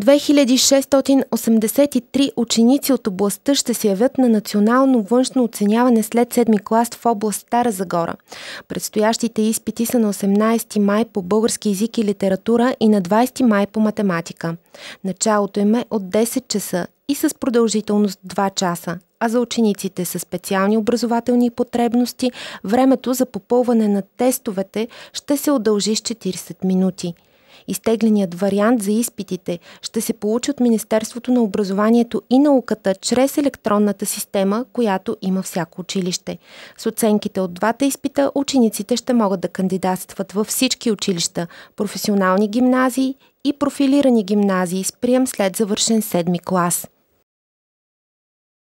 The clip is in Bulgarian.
2683 ученици от областта ще се явят на национално външно оценяване след 7 клас в област Стара Загора. Предстоящите изпити са на 18 май по български язик и литература и на 20 май по математика. Началото им е от 10 часа и с продължителност 2 часа, а за учениците с специални образователни потребности времето за попълване на тестовете ще се удължи с 40 минути – Изтегленият вариант за изпитите ще се получи от Министерството на образованието и науката чрез електронната система, която има всяко училище. С оценките от двата изпита учениците ще могат да кандидатстват във всички училища, професионални гимназии и профилирани гимназии с прием след завършен седми клас.